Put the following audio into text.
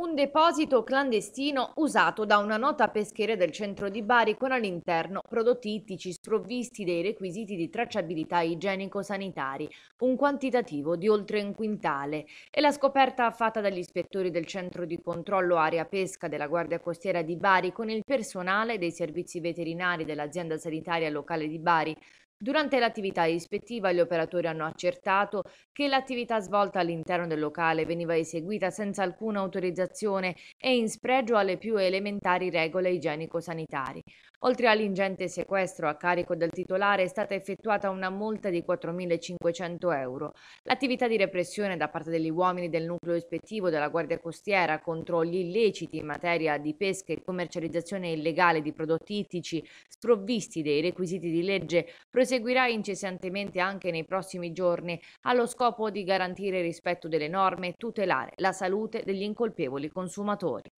Un deposito clandestino usato da una nota peschiera del centro di Bari con all'interno prodotti ittici sprovvisti dei requisiti di tracciabilità igienico-sanitari, un quantitativo di oltre un quintale. E la scoperta fatta dagli ispettori del centro di controllo area pesca della Guardia Costiera di Bari con il personale dei servizi veterinari dell'azienda sanitaria locale di Bari Durante l'attività ispettiva gli operatori hanno accertato che l'attività svolta all'interno del locale veniva eseguita senza alcuna autorizzazione e in spregio alle più elementari regole igienico sanitari Oltre all'ingente sequestro a carico del titolare è stata effettuata una multa di 4.500 euro. L'attività di repressione da parte degli uomini del nucleo ispettivo della Guardia Costiera contro gli illeciti in materia di pesca e commercializzazione illegale di prodotti ittici sprovvisti dei requisiti di legge prosegue proseguirà incessantemente anche nei prossimi giorni allo scopo di garantire il rispetto delle norme e tutelare la salute degli incolpevoli consumatori.